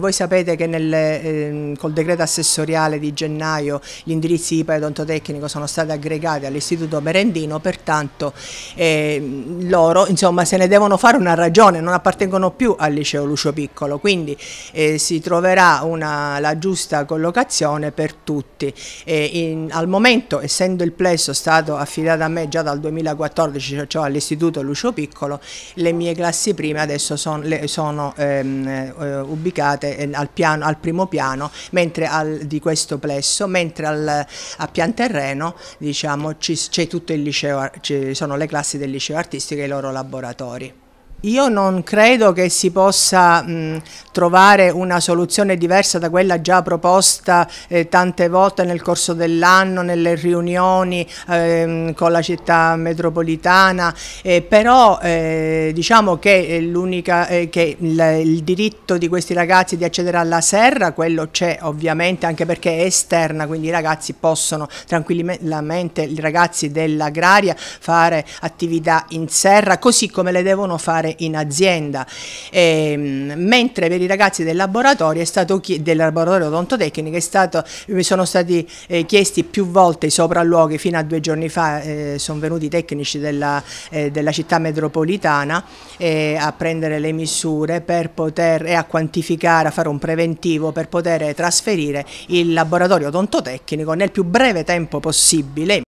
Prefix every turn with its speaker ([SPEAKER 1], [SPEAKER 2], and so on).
[SPEAKER 1] Voi sapete che nelle, eh, col decreto assessoriale di gennaio gli indirizzi IPA odontotecnico sono stati aggregati all'Istituto Merendino, pertanto eh, loro insomma, se ne devono fare una ragione, non appartengono più al liceo Lucio Piccolo, quindi eh, si troverà una, la giusta collocazione per tutti. In, al momento, essendo il plesso stato affidato a me già dal 2014, cioè, cioè all'Istituto Lucio Piccolo, le mie classi prime adesso son, le, sono ehm, eh, ubicate eh, al, piano, al, primo piano al, di questo plesso, mentre al, a pian terreno diciamo, ci, liceo, ci sono le classi del liceo artistico e i loro laboratori. Io non credo che si possa mh, trovare una soluzione diversa da quella già proposta eh, tante volte nel corso dell'anno, nelle riunioni eh, con la città metropolitana, eh, però eh, diciamo che, eh, eh, che il, il, diritto di questi ragazzi di accedere alla serra, quello c'è ovviamente anche perché è esterna, quindi i ragazzi possono tranquillamente, i ragazzi dell'agraria fare attività in serra così come le devono fare lavorare in azienda. E, ehm, mentre per i ragazzi del laboratorio, chi- del laboratorio odontotecnico stato, eh, sono stati eh, chiesti più volte i sopralluoghi, fino a due giorni fa eh, sono venuti i tecnici della, eh, della città metropolitana eh, a prendere le misure poter, e a quantificare, a fare un preventivo per poter trasferire il laboratorio odontotecnico nel più breve tempo possibile.